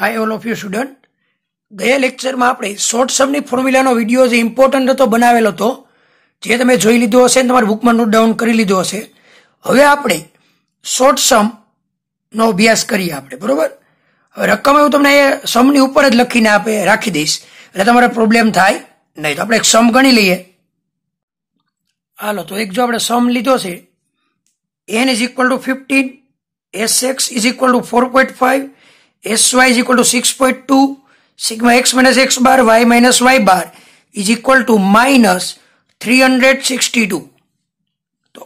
Hi all of you student ગયા લેક્ચરમાં આપણે શોર્ટ સબની ફોર્મ્યુલાનો વિડીયો જે ઇમ્પોર્ટન્ટ હતો બનાવેલો હતો જે તમે જોઈ લીધો હશે તમારી બુકમાં નોટ ડાઉન કરી લીધો હશે હવે આપણે શોર્ટ સમનો અભ્યાસ કરીએ આપણે બરાબર હવે રકમ હું તમને એ સમની ઉપર જ લખીને આપે રાખી દઈશ એટલે તમારે પ્રોબ્લેમ થાય નહીં તો આપણે એક સમ ગણી લઈએ હાલો તો એક જો આપણે સમ લીધો છે N is equal to fifteen S X is equal to four point five S Y is equal to six point two sigma X minus X bar Y minus Y bar is equal to minus three hundred sixty two તો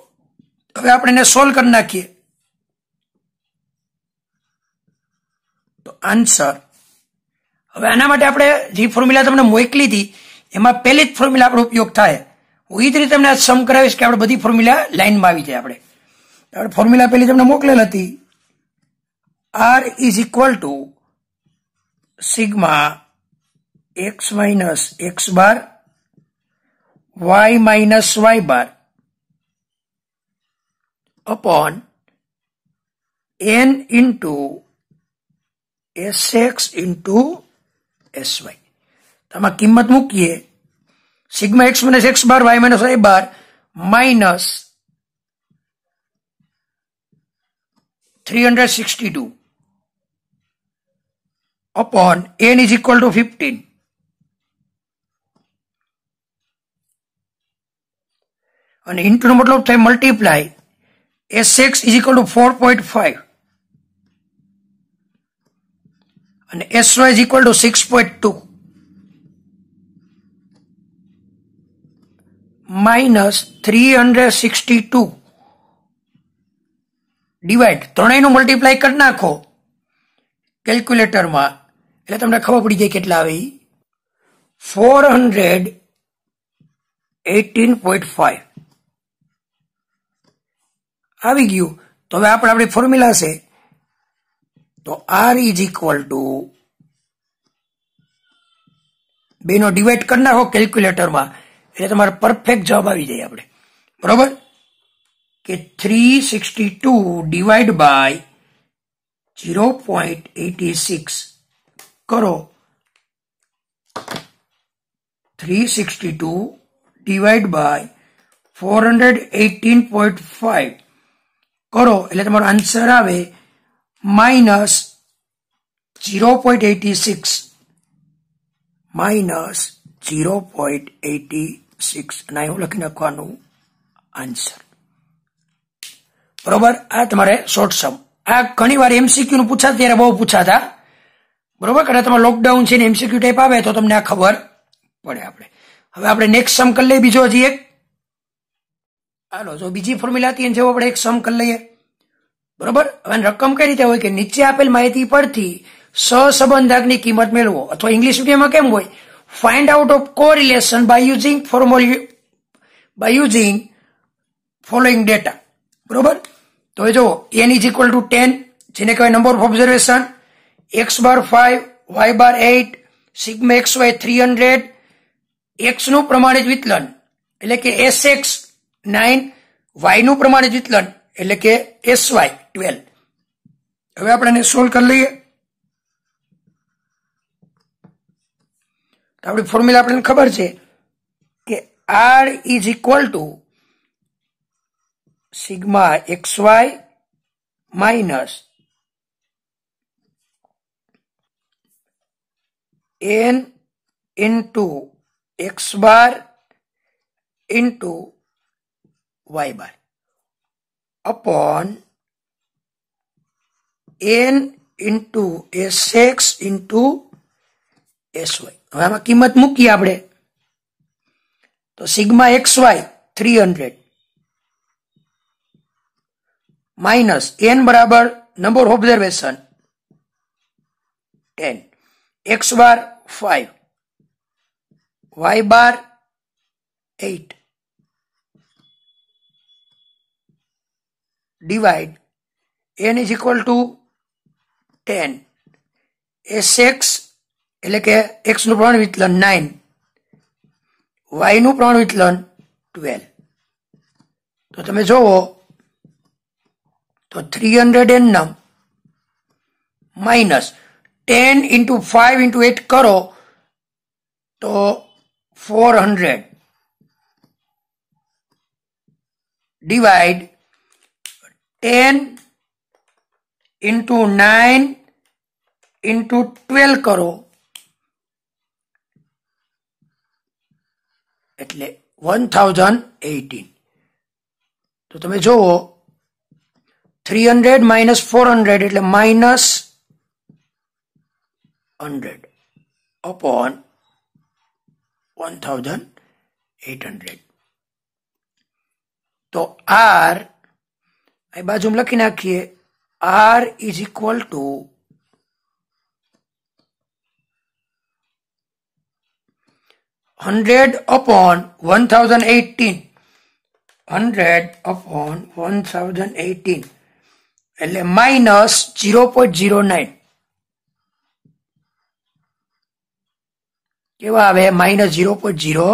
હવે આપણે એને solve કરી નાખીએ તો answer હવે આના માટે આપણે જે ફોર્મ્યુલા તમને મોકલી હતી એમાં પહેલી જ ફોર્મ્યુલા આપણો ઉપયોગ થાય હું એ જ રીતે તમને સમ કરાવીશ કે આપણે બધી ફોર્મ્યુલા લાઇનમાં આવી જાય આપણે આપણે ફોર્મ્યુલા પહેલી તમને મોકલેલ હતી R is equal to sigma X minus X bar Y minus Y bar upon N into S X into S Y तो आम किमत मूकी sigma X minus X bar Y minus Y bar minus three hundred sixty two upon n is equal to 15. અને ઇન્ટુનો મતલબ થાય multiply એ six is equal to four point five અને S Y is equal to six point two minus three hundred sixty two divide ત્રણેયનું multiply કરી નાખો કેલ્ક્યુલેટરમાં એટલે તમને ખબર પડી જાય કેટલા આવે four hundred eighteen point five આવી ગયું તો હવે આપણે આપણી ફોર્મ્યુલા છે તો આર ઇઝ ઇક્વલ ટુ બેનો ડિવાઈડ કરી નાખો કેલ્ક્યુલેટરમાં એટલે તમારે પરફેક્ટ જવાબ આવી જાય આપણે બરોબર કે three sixty two divide by zero point eighty six કરો 362 / 418.5 કરો એટલે તમારો આન્સર આવે માઈનસ 0.86 માઈનસ 0.86 નહી હો લખી નાખવાનો આન્સર બરોબર આ તમારું શોર્ટ સમ આ ઘણી વાર એમસીક્યુ નું પૂછાય છે ત્યારે બહુ પૂછાતા બરોબર કારણ તમે લોકડાઉન છે ને એમસીક્યુ ટાઈપ આવે તો તમને આ ખબર પડે આપણે હવે આપણે નેક્સ્ટ સમ કરી લઈએ બીજો હજી એક હાલો જો બીજી ફોર્મ્યુલા હતી જેવો આપણે એક સમ કરી લઈએ બરોબર હવે રકમ કઈ રીતે હોય કે નીચે આપેલ માહિતી પરથી સહસંબંધકની કિંમત મેળવો અથવા ઇંગ્લિશ મીડિયમમાં કેમ હોય find out of correlation by using formula by using following data બરોબર તો એ જુઓ N is equal to ten જેને કહેવાય number of observation X bar five Y bar eight sigma X Y three hundred એક્સનું પ્રમાણિત વિતલન એટલે કે એસ એક્સ નાઇન વાયનું પ્રમાણિત વિતલન એટલે કે એસ વાય ટ્વેલ્વ હવે આપણે એને સોલ્વ કરી લઈએ તો આપણી ફોર્મ્યુલા આપણને ખબર છે કે R is equal to sigma X Y minus n * x bar * y bar upon n * sx * sy હવે આ કિંમત મૂકી આપણે તો સિગ્મા xy 300 - n બરાબર number observation 10 x bar 5 y bar 8 divide a = 10 sx એટલે કે x નું પ્રાણ વિતરણ 9 y નું પ્રાણ વિતરણ 12 તો તમે જોઓ તો 309 માઈનસ 10 * 5 * 8 करो तो 400 डिवाइड 10 * 9 * 12 करो એટલે 1018 તો તમે જોવો 300 - 400 એટલે minus hundred upon one thousand eight hundred. तो आर बाजू में लखी नाखीए R is equal to hundred upon one thousand eighteen hundred upon one thousand eighteen eight minus zero point zero nine કેવા આવે minus zero point zero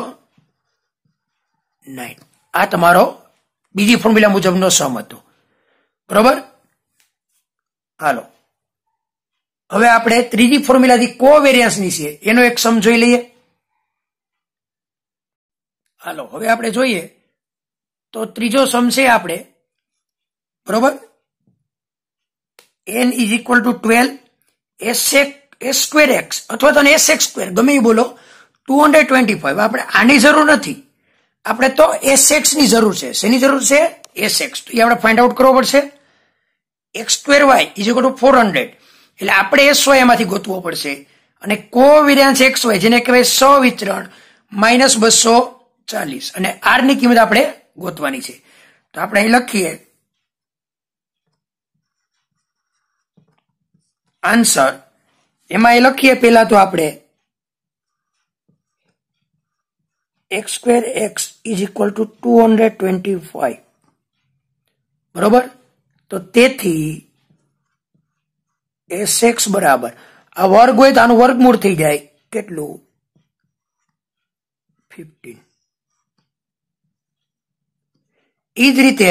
nine આ તમારો બીજી ફોર્મ્યુલા મુજબનો સમ હતો બરોબર હાલો હવે આપણે ત્રીજી ફોર્મ્યુલાથી કો કોવેરિયન્સની છે એનો એક સમ જોઈ લઈએ હાલો હવે આપણે જોઈએ તો ત્રીજો સમ છે આપણે બરોબર N is equal to twelve એસેક એસ સ્ક્વેર એક્સ અથવા તો એસ એક્સ સ્ક્વેર ગમે એ બોલો ટુ હંડ્રેડ ટ્વેન્ટી ફાઈવ આપણે આની જરૂર નથી આપણે તો એસ એક્સની જરૂર છે શેની જરૂર છે એસ એક્સ એ આપણે ફાઇન્ડ આઉટ કરવો પડશે X square Y is to four hundred એટલે આપણે એસ વાય એમાંથી ગોતવો પડશે અને કો કોવિરિયાન્સ એક્સ વાય જેને કહેવાય સો વિતરણ માઇનસ બસો ચાલીસ અને આરની કિંમત આપણે ગોતવાની છે તો આપણે અહીં લખીએ આન્સર એમાં એ લખીએ પહેલા તો આપણે x²x = 225 બરોબર તો તેથી sx = આ વર્ગ હોય તો આનું વર્ગમૂળ થઈ જાય કેટલું 15 ઇદ્રિતે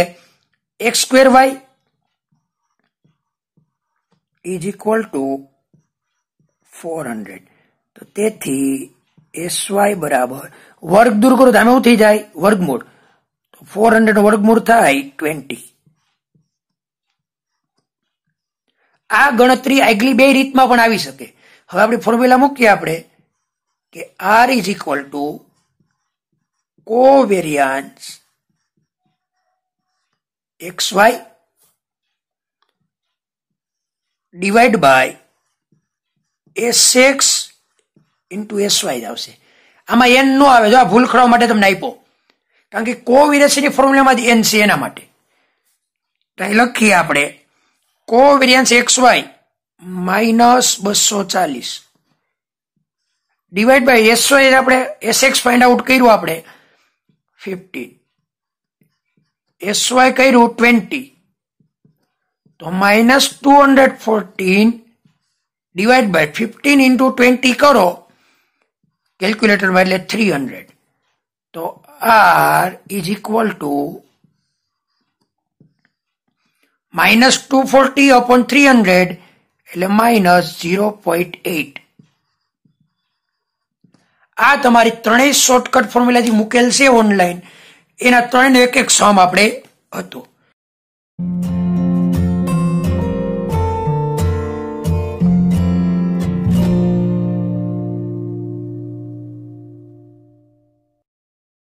x²y = equal to four hundred તો તેથી એસ વાય બરાબર વર્ગ દૂર કરો તો આમાં શું થઈ જાય વર્ગમૂળ તો ફોર હંડ્રેડ વર્ગમૂળ થાય ટ્વેન્ટી આ ગણતરી આગલી બે રીતમાં પણ આવી શકે હવે આપણે ફોર્મ્યુલા મૂકીએ આપણે કે R is equal to covariance X Y divide by એ સિક્સ ઇન્ટુ એસ જ આવશે આમાં એન નો આવે જો આ ભૂલ ખડવા માટે તમને આપો કારણ કે કોવિરેસીની ફોર્મ્યુલામાંથી એન છે એના માટે તો અહીં લખીએ આપણે કોવિરિયન્સ એક્સ વાય માઇનસ બસો ચાલીસ ડિવાઈડ બાય એસ વાય આપણે એસ એક્સ ફાઇન્ડ આઉટ કર્યું આપણે ફિફ્ટીન એસ વાય કર્યું ટ્વેન્ટી તો minus two hundred fourteen divide by fifteen into twenty કરો કેલ્ક્યુલેટરમાં એટલે થ્રી હંડ્રેડ તો R is equal to minus two forty upon three hundred એટલે માઇનસ ઝીરો પોઈન્ટ એટ આ તમારી ત્રણેય શોર્ટકટ ફોર્મ્યુલાથી મુકેલ છે ઓનલાઈન એના ત્રણ એક એક સમ આપણે હતો